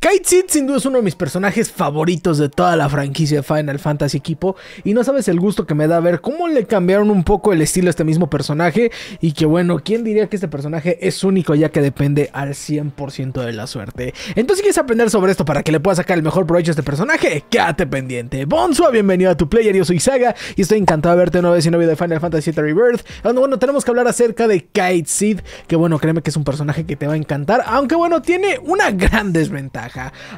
Kite sin duda es uno de mis personajes favoritos de toda la franquicia de Final Fantasy Equipo y no sabes el gusto que me da ver cómo le cambiaron un poco el estilo a este mismo personaje y que bueno, ¿quién diría que este personaje es único ya que depende al 100% de la suerte? Entonces, si quieres aprender sobre esto para que le puedas sacar el mejor provecho a este personaje, quédate pendiente. Bonzo, bienvenido a tu player, yo soy Saga y estoy encantado de verte una vez y un video de Final Fantasy VII Rebirth, ah, bueno, tenemos que hablar acerca de Kite Seed, que bueno, créeme que es un personaje que te va a encantar, aunque bueno, tiene una gran desventaja.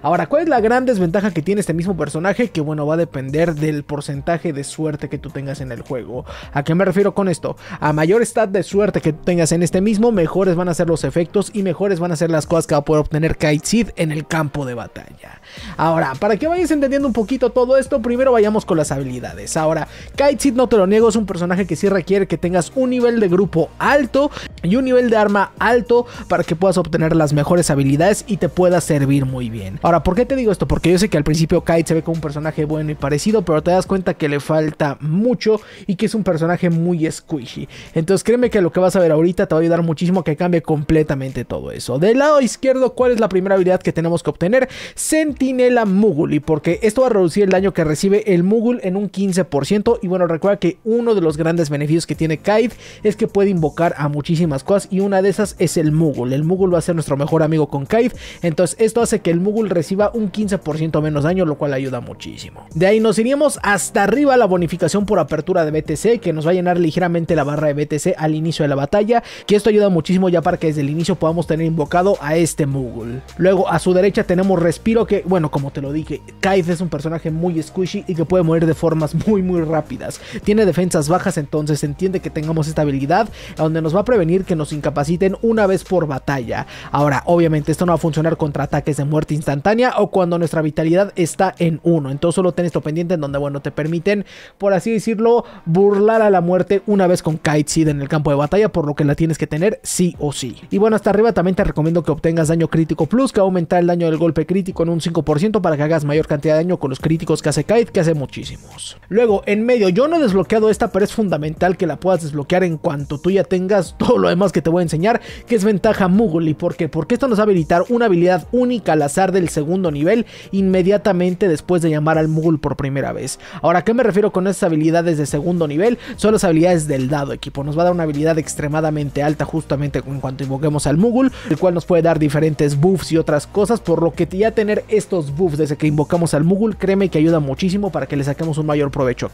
Ahora, ¿cuál es la gran desventaja que tiene este mismo personaje? Que bueno, va a depender del porcentaje de suerte que tú tengas en el juego. ¿A qué me refiero con esto? A mayor stat de suerte que tú tengas en este mismo, mejores van a ser los efectos y mejores van a ser las cosas que va a poder obtener Kite en el campo de batalla. Ahora, para que vayas entendiendo un poquito todo esto, primero vayamos con las habilidades. Ahora, Kite no te lo niego, es un personaje que sí requiere que tengas un nivel de grupo alto y un nivel de arma alto para que puedas obtener las mejores habilidades y te pueda servir muy bien. Ahora, ¿por qué te digo esto? Porque yo sé que al principio Kite se ve como un personaje bueno y parecido, pero te das cuenta que le falta mucho y que es un personaje muy squishy. Entonces créeme que lo que vas a ver ahorita te va a ayudar muchísimo a que cambie completamente todo eso. Del lado izquierdo, ¿cuál es la primera habilidad que tenemos que obtener? Sentinela y porque esto va a reducir el daño que recibe el Mugul en un 15%. Y bueno, recuerda que uno de los grandes beneficios que tiene Kite es que puede invocar a muchísimas cosas y una de esas es el Mugul. El Mugul va a ser nuestro mejor amigo con Kite, entonces esto hace que el Mugul reciba un 15% menos daño, lo cual ayuda muchísimo. De ahí nos iríamos hasta arriba la bonificación por apertura de BTC, que nos va a llenar ligeramente la barra de BTC al inicio de la batalla, que esto ayuda muchísimo ya para que desde el inicio podamos tener invocado a este Mugul. Luego a su derecha tenemos Respiro, que bueno, como te lo dije, Kaif es un personaje muy squishy y que puede morir de formas muy muy rápidas. Tiene defensas bajas, entonces entiende que tengamos esta habilidad, donde nos va a prevenir que nos incapaciten una vez por batalla. Ahora, obviamente esto no va a funcionar contra ataques de muerte instantánea o cuando nuestra vitalidad está en 1. Entonces solo ten esto pendiente en donde, bueno, te permiten, por así decirlo, burlar a la muerte una vez con Kite Seed en el campo de batalla, por lo que la tienes que tener sí o sí. Y bueno, hasta arriba también te recomiendo que obtengas daño crítico plus, que aumenta el daño del golpe crítico en un 5% para que hagas mayor cantidad de daño con los críticos que hace Kite, que hace muchísimos. Luego, en medio, yo no he desbloqueado esta, pero es fundamental que la puedas desbloquear en cuanto tú ya tengas todo lo demás que te voy a enseñar, que es ventaja Muguli. ¿Por qué? Porque esto nos va a habilitar una habilidad única a las del segundo nivel inmediatamente después de llamar al Mugul por primera vez. Ahora, qué me refiero con estas habilidades de segundo nivel? Son las habilidades del dado, equipo. Nos va a dar una habilidad extremadamente alta justamente en cuanto invoquemos al Mugul, el cual nos puede dar diferentes buffs y otras cosas, por lo que ya tener estos buffs desde que invocamos al Mugul, créeme que ayuda muchísimo para que le saquemos un mayor provecho a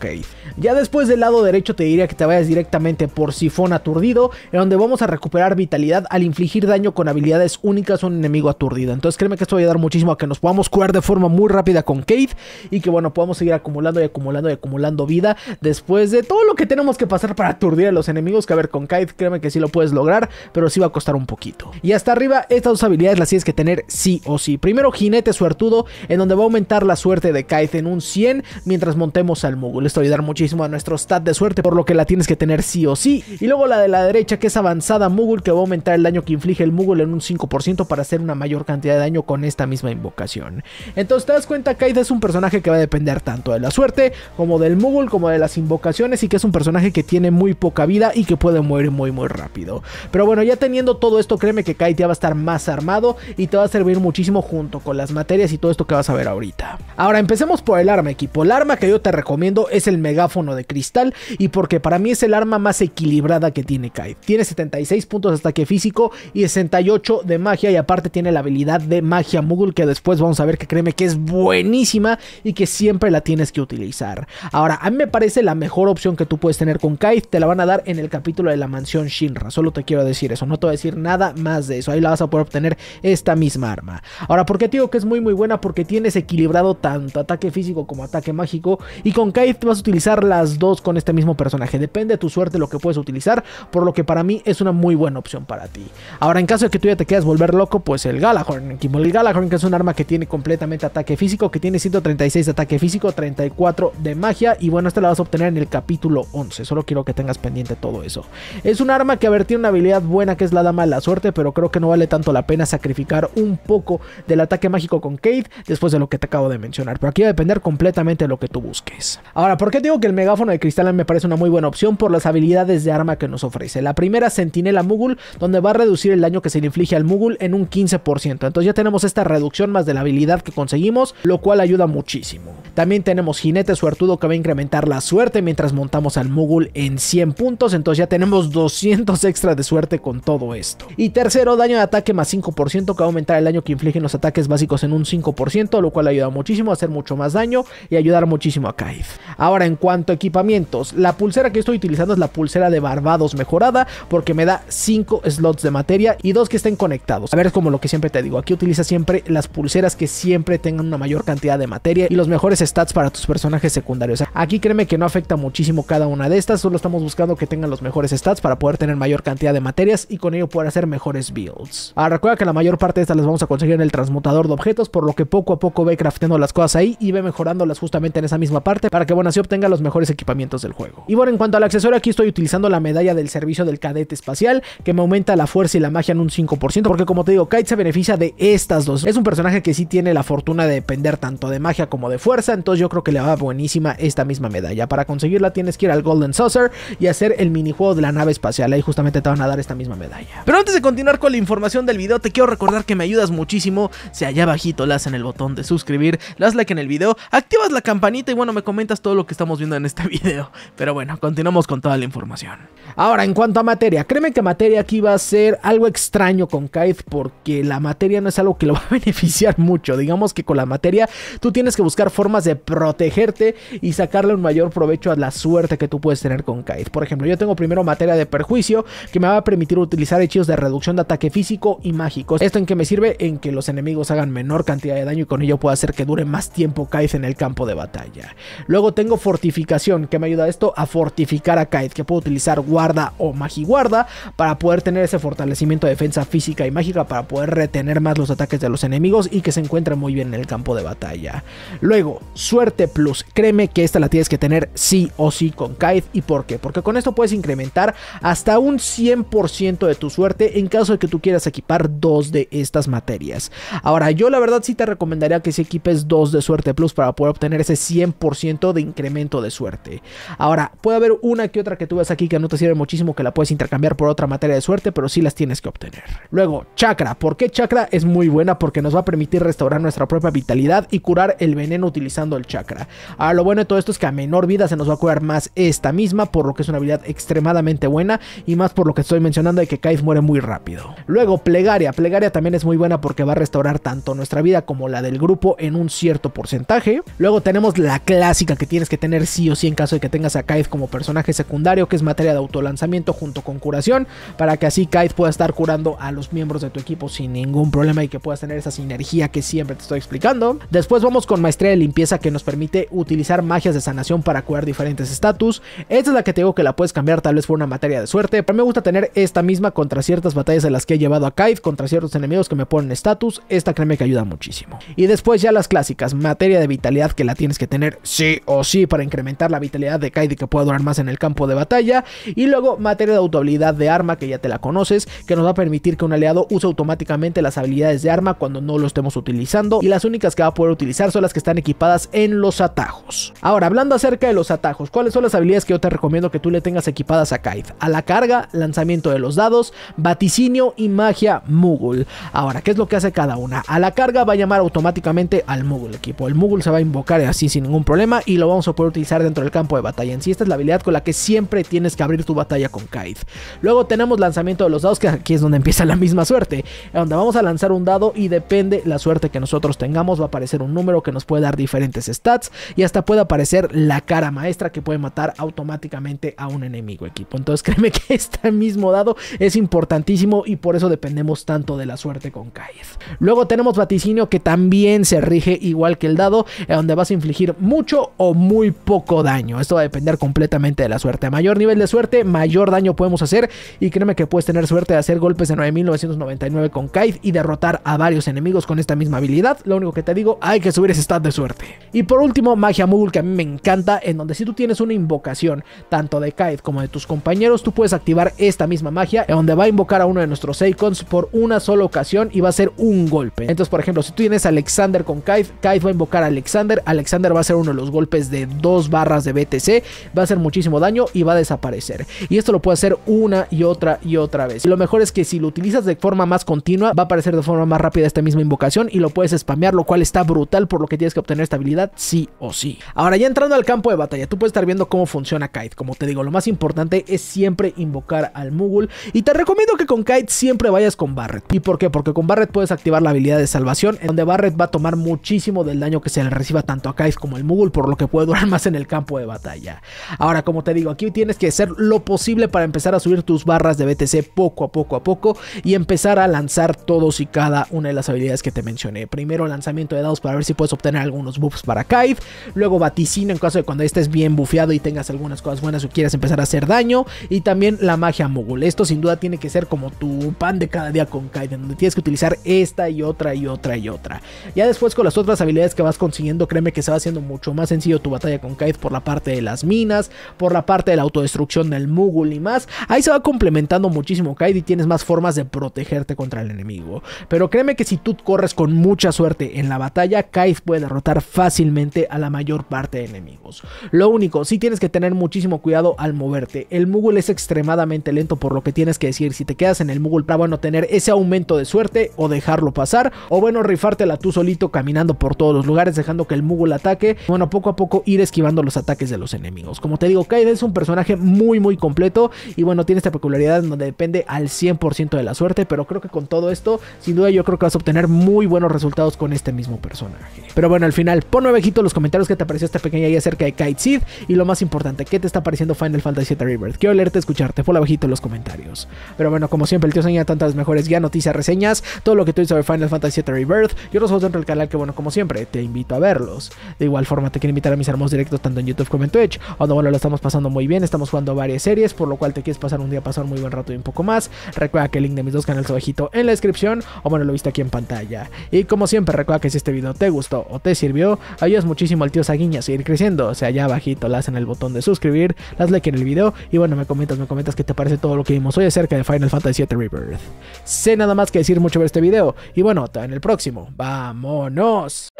Ya después del lado derecho te diría que te vayas directamente por Sifón Aturdido, en donde vamos a recuperar vitalidad al infligir daño con habilidades únicas a un enemigo aturdido. Entonces créeme que esto va dar muchísimo a que nos podamos curar de forma muy rápida con Kate y que bueno, podamos seguir acumulando y acumulando y acumulando vida después de todo lo que tenemos que pasar para aturdir a los enemigos, que a ver, con Kate créeme que sí lo puedes lograr, pero sí va a costar un poquito. Y hasta arriba, estas dos habilidades las tienes que tener sí o sí. Primero, jinete suertudo, en donde va a aumentar la suerte de Keith en un 100 mientras montemos al Moogle. Esto va a ayudar muchísimo a nuestro stat de suerte, por lo que la tienes que tener sí o sí. Y luego la de la derecha, que es avanzada Moogle, que va a aumentar el daño que inflige el Moogle en un 5% para hacer una mayor cantidad de daño con este esta misma invocación. Entonces te das cuenta que es un personaje que va a depender tanto de la suerte como del mugul, como de las invocaciones y que es un personaje que tiene muy poca vida y que puede morir muy muy rápido. Pero bueno, ya teniendo todo esto, créeme que Kite ya va a estar más armado y te va a servir muchísimo junto con las materias y todo esto que vas a ver ahorita. Ahora empecemos por el arma equipo. El arma que yo te recomiendo es el megáfono de cristal y porque para mí es el arma más equilibrada que tiene Kai. Tiene 76 puntos hasta que físico y 68 de magia y aparte tiene la habilidad de magia Mugul, que después vamos a ver que créeme que es buenísima y que siempre la tienes que utilizar. Ahora, a mí me parece la mejor opción que tú puedes tener con Kaid, te la van a dar en el capítulo de la mansión Shinra, solo te quiero decir eso, no te voy a decir nada más de eso, ahí la vas a poder obtener esta misma arma. Ahora, ¿por qué te digo que es muy muy buena? Porque tienes equilibrado tanto ataque físico como ataque mágico y con te vas a utilizar las dos con este mismo personaje, depende de tu suerte lo que puedes utilizar, por lo que para mí es una muy buena opción para ti. Ahora, en caso de que tú ya te quieras volver loco, pues el Galahorn, el Galahorn que es un arma que tiene completamente ataque físico, que tiene 136 de ataque físico, 34 de magia. Y bueno, esta la vas a obtener en el capítulo 11. Solo quiero que tengas pendiente todo eso. Es un arma que, a ver, tiene una habilidad buena que es la dama de la suerte, pero creo que no vale tanto la pena sacrificar un poco del ataque mágico con Kate después de lo que te acabo de mencionar. Pero aquí va a depender completamente de lo que tú busques. Ahora, ¿por qué digo que el megáfono de cristal me parece una muy buena opción? Por las habilidades de arma que nos ofrece. La primera, Sentinela Mugul, donde va a reducir el daño que se le inflige al Mugul en un 15%. Entonces ya tenemos esta reducción más de la habilidad que conseguimos, lo cual ayuda muchísimo. También tenemos jinete suertudo que va a incrementar la suerte mientras montamos al Mugul en 100 puntos, entonces ya tenemos 200 extra de suerte con todo esto. Y tercero, daño de ataque más 5% que va a aumentar el daño que infligen los ataques básicos en un 5%, lo cual ayuda muchísimo a hacer mucho más daño y ayudar muchísimo a Kaif. Ahora en cuanto a equipamientos, la pulsera que estoy utilizando es la pulsera de Barbados mejorada porque me da 5 slots de materia y 2 que estén conectados. A ver, es como lo que siempre te digo, aquí utiliza siempre las pulseras que siempre tengan una mayor cantidad de materia y los mejores stats para tus personajes secundarios. Aquí créeme que no afecta muchísimo cada una de estas, solo estamos buscando que tengan los mejores stats para poder tener mayor cantidad de materias y con ello poder hacer mejores builds. Ahora recuerda que la mayor parte de estas las vamos a conseguir en el transmutador de objetos, por lo que poco a poco ve crafteando las cosas ahí y ve mejorándolas justamente en esa misma parte para que bueno así obtenga los mejores equipamientos del juego. Y bueno, en cuanto al accesorio aquí estoy utilizando la medalla del servicio del cadete espacial que me aumenta la fuerza y la magia en un 5% porque como te digo, Kite se beneficia de estas dos es un personaje que sí tiene la fortuna de depender tanto de magia como de fuerza. Entonces yo creo que le va buenísima esta misma medalla. Para conseguirla tienes que ir al Golden Saucer y hacer el minijuego de la nave espacial. Ahí justamente te van a dar esta misma medalla. Pero antes de continuar con la información del video, te quiero recordar que me ayudas muchísimo. Si allá bajito las en el botón de suscribir, las like en el video, activas la campanita y bueno, me comentas todo lo que estamos viendo en este video. Pero bueno, continuamos con toda la información. Ahora, en cuanto a materia, créeme que materia aquí va a ser algo extraño con Kaif porque la materia no es algo que lo va beneficiar mucho. Digamos que con la materia tú tienes que buscar formas de protegerte y sacarle un mayor provecho a la suerte que tú puedes tener con Kaid. Por ejemplo, yo tengo primero materia de perjuicio que me va a permitir utilizar hechizos de reducción de ataque físico y mágicos. ¿Esto en que me sirve? En que los enemigos hagan menor cantidad de daño y con ello pueda hacer que dure más tiempo Kaid en el campo de batalla. Luego tengo fortificación que me ayuda esto a fortificar a Kaid, que puedo utilizar guarda o magi-guarda para poder tener ese fortalecimiento de defensa física y mágica para poder retener más los ataques de los enemigos y que se encuentran muy bien en el campo de batalla. Luego, suerte plus. Créeme que esta la tienes que tener sí o sí con Kaid. ¿Y por qué? Porque con esto puedes incrementar hasta un 100% de tu suerte en caso de que tú quieras equipar dos de estas materias. Ahora, yo la verdad sí te recomendaría que si equipes dos de suerte plus para poder obtener ese 100% de incremento de suerte. Ahora, puede haber una que otra que tú ves aquí que no te sirve muchísimo, que la puedes intercambiar por otra materia de suerte, pero sí las tienes que obtener. Luego, chakra. ¿Por qué chakra es muy buena? porque nos va a permitir restaurar nuestra propia vitalidad y curar el veneno utilizando el chakra. Ahora lo bueno de todo esto es que a menor vida se nos va a curar más esta misma, por lo que es una habilidad extremadamente buena y más por lo que estoy mencionando de que Kaif muere muy rápido. Luego plegaria, plegaria también es muy buena porque va a restaurar tanto nuestra vida como la del grupo en un cierto porcentaje. Luego tenemos la clásica que tienes que tener sí o sí en caso de que tengas a Kaif como personaje secundario, que es materia de autolanzamiento junto con curación, para que así Kaif pueda estar curando a los miembros de tu equipo sin ningún problema y que puedas tener esa sinergia que siempre te estoy explicando. Después vamos con maestría de limpieza que nos permite utilizar magias de sanación para curar diferentes estatus. Esta es la que te digo que la puedes cambiar tal vez por una materia de suerte. Pero me gusta tener esta misma contra ciertas batallas de las que he llevado a Kaif, contra ciertos enemigos que me ponen estatus. Esta créeme que ayuda muchísimo. Y después ya las clásicas, materia de vitalidad que la tienes que tener sí o sí para incrementar la vitalidad de Kaif y que pueda durar más en el campo de batalla. Y luego materia de habilidad de arma que ya te la conoces, que nos va a permitir que un aliado use automáticamente las habilidades de arma cuando no lo estemos utilizando y las únicas que va a poder utilizar son las que están equipadas en los atajos. Ahora, hablando acerca de los atajos, ¿cuáles son las habilidades que yo te recomiendo que tú le tengas equipadas a Kaid? A la carga, lanzamiento de los dados, vaticinio y magia Moogle. Ahora, ¿qué es lo que hace cada una? A la carga va a llamar automáticamente al Moogle equipo. El Moogle se va a invocar así sin ningún problema y lo vamos a poder utilizar dentro del campo de batalla. En sí, esta es la habilidad con la que siempre tienes que abrir tu batalla con Kaid. Luego tenemos lanzamiento de los dados, que aquí es donde empieza la misma suerte, donde vamos a lanzar un dado y depende la suerte que nosotros tengamos, va a aparecer un número que nos puede dar diferentes stats y hasta puede aparecer la cara maestra que puede matar automáticamente a un enemigo equipo. Entonces créeme que este mismo dado es importantísimo y por eso dependemos tanto de la suerte con Kaiz Luego tenemos Vaticinio que también se rige igual que el dado, eh, donde vas a infligir mucho o muy poco daño. Esto va a depender completamente de la suerte. A mayor nivel de suerte, mayor daño podemos hacer y créeme que puedes tener suerte de hacer golpes de 9999 con Kaid y derrotar a varios enemigos con esta misma habilidad. Lo único que te digo, hay que subir ese stat de suerte. Y por último, magia Moogle, que a mí me encanta, en donde si tú tienes una invocación, tanto de Kaid como de tus compañeros, tú puedes activar esta misma magia, en donde va a invocar a uno de nuestros Icons por una sola ocasión y va a ser un golpe. Entonces, por ejemplo, si tú tienes Alexander con Kaid, Kaid va a invocar a Alexander, Alexander va a ser uno de los golpes de dos barras de BTC, va a hacer muchísimo daño y va a desaparecer. Y esto lo puede hacer una y otra y otra vez. Y lo mejor es que si lo utilizas de forma más continua, va a aparecer de forma más rápida esta misma invocación y lo puedes spamear, lo cual está brutal por lo que tienes que obtener esta habilidad sí o sí. Ahora ya entrando al campo de batalla, tú puedes estar viendo cómo funciona Kite. Como te digo, lo más importante es siempre invocar al Moogle y te recomiendo que con Kite siempre vayas con Barret. ¿Y por qué? Porque con Barret puedes activar la habilidad de salvación, en donde Barret va a tomar muchísimo del daño que se le reciba tanto a Kite como al Moogle, por lo que puede durar más en el campo de batalla. Ahora, como te digo, aquí tienes que hacer lo posible para empezar a subir tus barras de BTC poco a poco a poco y empezar a lanzar todos y cada una las habilidades que te mencioné. Primero lanzamiento de dados para ver si puedes obtener algunos buffs para Kaif, Luego vaticino en caso de cuando estés bien bufeado y tengas algunas cosas buenas o quieras empezar a hacer daño. Y también la magia mogul. Esto sin duda tiene que ser como tu pan de cada día con En donde tienes que utilizar esta y otra y otra y otra. Ya después con las otras habilidades que vas consiguiendo, créeme que se va haciendo mucho más sencillo tu batalla con Kaive por la parte de las minas, por la parte de la autodestrucción del mogul y más. Ahí se va complementando muchísimo Kaif y tienes más formas de protegerte contra el enemigo. Pero créeme que si tú corres con mucha suerte en la batalla, Kaif puede derrotar fácilmente a la mayor parte de enemigos. Lo único, sí tienes que tener muchísimo cuidado al moverte. El Moogle es extremadamente lento, por lo que tienes que decir si te quedas en el Moogle para bueno tener ese aumento de suerte o dejarlo pasar, o bueno rifártela tú solito caminando por todos los lugares dejando que el Moogle ataque. Bueno, poco a poco ir esquivando los ataques de los enemigos. Como te digo, Kaid es un personaje muy muy completo y bueno, tiene esta peculiaridad donde depende al 100% de la suerte, pero creo que con todo esto, sin duda yo creo que vas a obtener muy buenos resultados con este mismo personaje. Pero bueno, al final, pon abajito los comentarios que te pareció esta pequeña idea acerca de Kite Seed y lo más importante, ¿qué te está pareciendo Final Fantasy VII Rebirth? Quiero leerte, escucharte, pon abajito en los comentarios. Pero bueno, como siempre, el tío enseña tantas mejores guías, noticias, reseñas, todo lo que tú sobre Final Fantasy VII Rebirth y otros dentro del canal que, bueno, como siempre, te invito a verlos. De igual forma, te quiero invitar a mis hermosos directos tanto en YouTube como en Twitch, no, bueno, lo estamos pasando muy bien, estamos jugando varias series, por lo cual te quieres pasar un día, pasar muy buen rato y un poco más. Recuerda que el link de mis dos canales abajito en la descripción, o bueno, lo visto aquí en pantalla. Y como siempre recuerda que si este video te gustó o te sirvió, ayudas muchísimo al tío Saguiña a seguir creciendo, o sea allá abajito las en el botón de suscribir, las like en el video y bueno me comentas, me comentas que te parece todo lo que vimos hoy acerca de Final Fantasy VII Rebirth. Sé nada más que decir mucho sobre este video y bueno, hasta en el próximo, vámonos.